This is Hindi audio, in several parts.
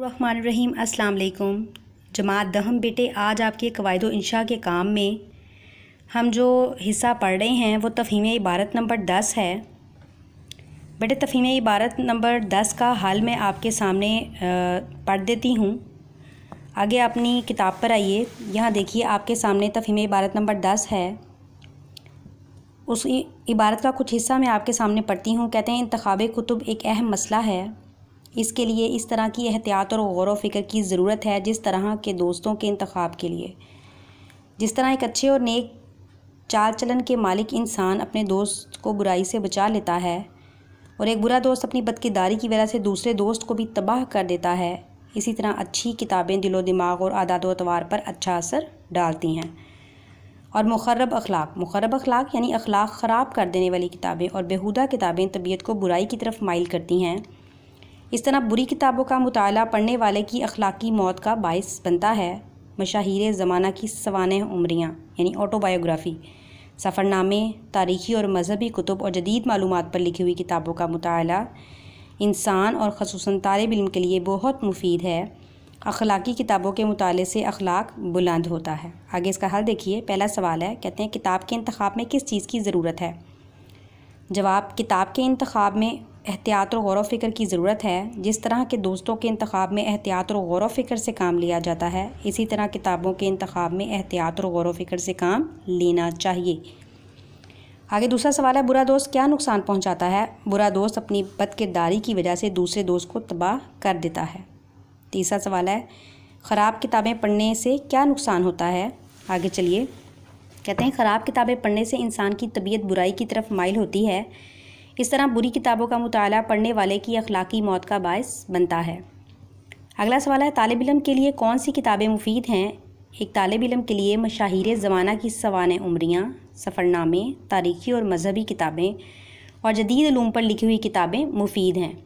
रहीम अस्सलाम वालेकुम जमात दहम बेटे आज आपके कवायद इंशा के काम में हम जो हिस्सा पढ़ रहे हैं वो तफहीम इबारत नंबर दस है बेटे तफहीम इबारत नंबर दस का हाल मैं आपके सामने पढ़ देती हूँ आगे अपनी किताब पर आइए यहाँ देखिए आपके सामने तफहीम इबारत नंबर दस है उस इबारत का कुछ हिस्सा मैं आपके सामने पढ़ती हूँ कहते हैं इंतखब कुतुब एक अहम मसला है इसके लिए इस तरह की एहतियात और गौर फिक्र की ज़रूरत है जिस तरह के दोस्तों के इंतखब के लिए जिस तरह एक अच्छे और नेक चाल चलन के मालिक इंसान अपने दोस्त को बुराई से बचा लेता है और एक बुरा दोस्त अपनी बदकिदारी की वजह से दूसरे दोस्त को भी तबाह कर देता है इसी तरह अच्छी किताबें दिलो दिमाग और आदात वतवार पर अच्छा असर डालती हैं और मुखरब अखलाक मुखरब अखलाक यानी अखलाक ख़राब कर देने वाली किताबें और बेहुदा किताबें तबीयत को बुराई की तरफ माइल करती हैं इस तरह बुरी किताबों का मताल पढ़ने वाले की अखलाकी मौत का बायस बनता है मशाहिर ज़माना की सवान उम्रियाँ यानी ऑटोबायोग्राफ़ी सफ़रनामे तारीखी और मजहबी कुतुब और जदीद मालूम पर लिखी हुई किताबों का मताल इंसान और खसूस तालब इम के लिए बहुत मुफीद है अखलाकी किताबों के मुताले से अखलाक बुलंद होता है आगे इसका हल देखिए पहला सवाल है कहते हैं किताब के इंतबाब में किस चीज़ की ज़रूरत है जवाब किताब के इंतब में एहतियात और गौर फ़िक्र की ज़रूरत है जिस तरह के दोस्तों के इंतखब में एहतियात और गौर फ़िक्र से काम लिया जाता है इसी तरह किताबों के इंतखब में एहतियात और गौर फ़िक्र से काम लेना चाहिए आगे दूसरा सवाल है बुरा दोस्त क्या नुकसान पहुंचाता है बुरा दोस्त अपनी बद किरदारी की वजह से दूसरे दोस्त को तबाह कर देता है तीसरा सवाल है ख़राब किताबें पढ़ने से क्या नुकसान होता है आगे चलिए कहते हैं ख़राब किताबें पढ़ने से इंसान की तबीयत बुराई की तरफ माइल होती है इस तरह बुरी किताबों का मुताल पढ़ने वाले की अखलाकी मौत का बायस बनता है अगला सवाल है तालब इलम के लिए कौन सी किताबें मुफीद हैं एक तालब इलम के लिए मशाहिर ज़माना की सवान उमरियाँ सफ़रनामे तारीखी और मजहबी किताबें और जदीद लूम पर लिखी हुई किताबें मुफीद हैं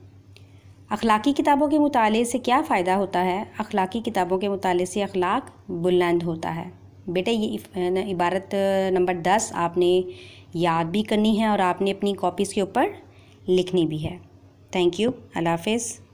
अखलाकी किताबों के मुताले से क्या फ़ायदा होता है अखलाकी किताबों के मुताले से अखलाक बुलंद होता है बेटे ये इबारत नंबर दस आपने याद भी करनी है और आपने अपनी कॉपीज़ के ऊपर लिखनी भी है थैंक यू अल्लाह हाफिज़